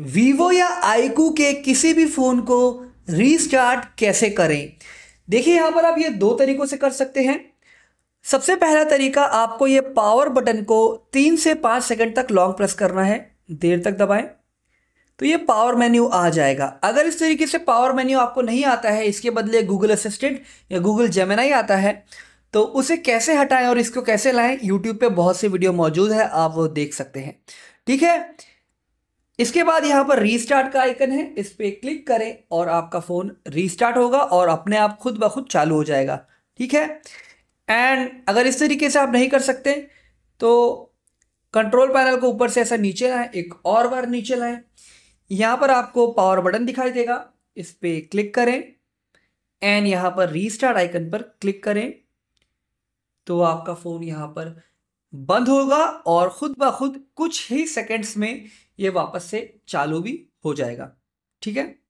Vivo या iQOO के किसी भी फ़ोन को रीस्टार्ट कैसे करें देखिए यहाँ पर आप ये दो तरीक़ों से कर सकते हैं सबसे पहला तरीका आपको ये पावर बटन को तीन से पाँच सेकंड तक लॉन्ग प्रेस करना है देर तक दबाएं तो ये पावर मेन्यू आ जाएगा अगर इस तरीके से पावर मेन्यू आपको नहीं आता है इसके बदले गूगल असिस्टेंट या गूगल जेमेनाई आता है तो उसे कैसे हटाएं और इसको कैसे लाएं यूट्यूब पे बहुत सी वीडियो मौजूद है आप वो देख सकते हैं ठीक है इसके बाद यहाँ पर रीस्टार्ट का आइकन है इस पर क्लिक करें और आपका फ़ोन रीस्टार्ट होगा और अपने आप खुद ब खुद चालू हो जाएगा ठीक है एंड अगर इस तरीके से आप नहीं कर सकते तो कंट्रोल पैनल को ऊपर से ऐसा नीचे लाएं एक और बार नीचे लाएं यहाँ पर आपको पावर बटन दिखाई देगा इस पर क्लिक करें एंड यहाँ पर रीस्टार्ट आइकन पर क्लिक करें तो आपका फ़ोन यहाँ पर बंद होगा और खुद ब खुद कुछ ही सेकेंड्स में ये वापस से चालू भी हो जाएगा ठीक है